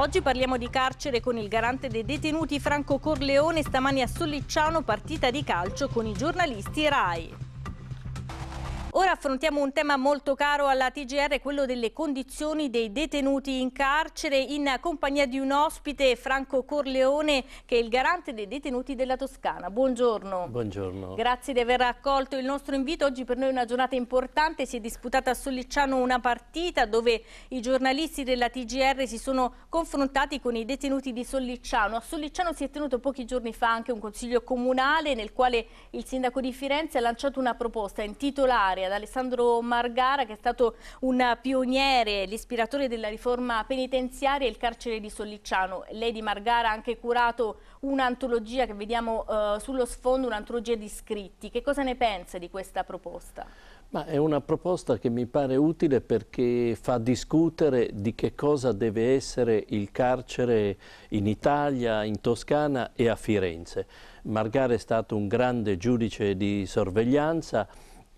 Oggi parliamo di carcere con il garante dei detenuti Franco Corleone, stamani a Sollicciano partita di calcio con i giornalisti RAI. Ora affrontiamo un tema molto caro alla TGR, quello delle condizioni dei detenuti in carcere, in compagnia di un ospite, Franco Corleone, che è il garante dei detenuti della Toscana. Buongiorno. Buongiorno. Grazie di aver accolto il nostro invito. Oggi per noi è una giornata importante, si è disputata a Sollicciano una partita dove i giornalisti della TGR si sono confrontati con i detenuti di Sollicciano. A Sollicciano si è tenuto pochi giorni fa anche un consiglio comunale nel quale il sindaco di Firenze ha lanciato una proposta intitolare ad Alessandro Margara che è stato un pioniere, l'ispiratore della riforma penitenziaria e il carcere di Sollicciano. Lei di Margara ha anche curato un'antologia che vediamo eh, sullo sfondo, un'antologia di scritti. Che cosa ne pensa di questa proposta? Ma è una proposta che mi pare utile perché fa discutere di che cosa deve essere il carcere in Italia, in Toscana e a Firenze. Margare è stato un grande giudice di sorveglianza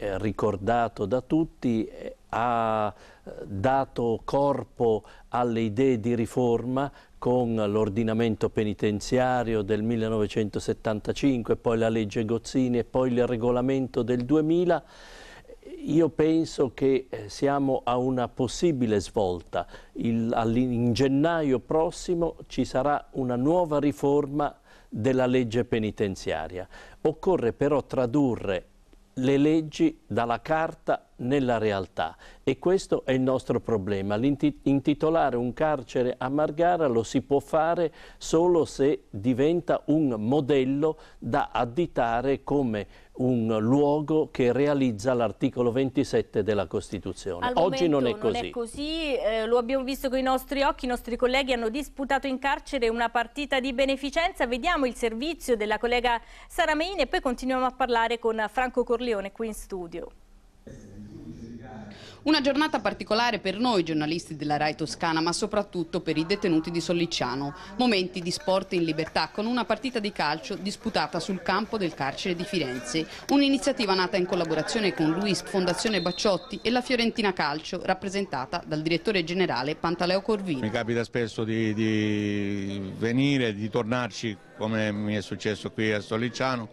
eh, ricordato da tutti, eh, ha eh, dato corpo alle idee di riforma con l'ordinamento penitenziario del 1975, poi la legge Gozzini e poi il regolamento del 2000, io penso che siamo a una possibile svolta. Il, in gennaio prossimo ci sarà una nuova riforma della legge penitenziaria. Occorre però tradurre le leggi dalla carta nella realtà e questo è il nostro problema. Intitolare un carcere a Margara lo si può fare solo se diventa un modello da additare come un luogo che realizza l'articolo 27 della Costituzione. Al Oggi non è così. Non è così. Eh, lo abbiamo visto con i nostri occhi, i nostri colleghi hanno disputato in carcere una partita di beneficenza. Vediamo il servizio della collega Sara Sarameini e poi continuiamo a parlare con Franco Corleone qui in studio. Una giornata particolare per noi giornalisti della RAI Toscana, ma soprattutto per i detenuti di Sollicciano. Momenti di sport in libertà con una partita di calcio disputata sul campo del carcere di Firenze. Un'iniziativa nata in collaborazione con Luis Fondazione Bacciotti e la Fiorentina Calcio, rappresentata dal direttore generale Pantaleo Corvino. Mi capita spesso di, di venire, di tornarci come mi è successo qui a Sollicciano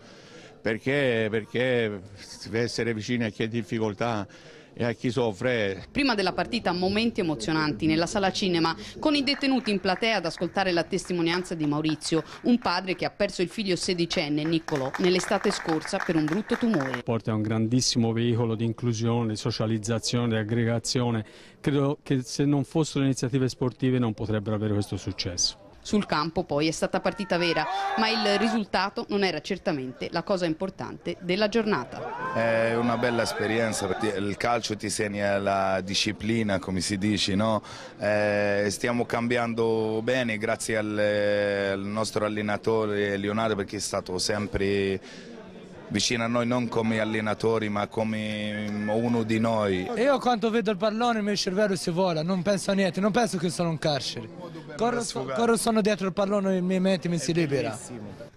perché, perché deve essere vicino a chi ha difficoltà e a chi soffre. Prima della partita momenti emozionanti nella sala cinema con i detenuti in platea ad ascoltare la testimonianza di Maurizio, un padre che ha perso il figlio sedicenne Niccolò nell'estate scorsa per un brutto tumore. Porta è un grandissimo veicolo di inclusione, socializzazione, di aggregazione. Credo che se non fossero iniziative sportive non potrebbero avere questo successo sul campo poi è stata partita vera, ma il risultato non era certamente la cosa importante della giornata. È una bella esperienza, perché il calcio ti segna la disciplina, come si dice, no? eh, stiamo cambiando bene grazie al, eh, al nostro allenatore Leonardo perché è stato sempre vicino a noi non come allenatori ma come mm, uno di noi. Io quando vedo il pallone il mio cervello si vola, non penso a niente, non penso che sono in carcere. Corro, corro sono dietro il pallone e miei mente mi si libera.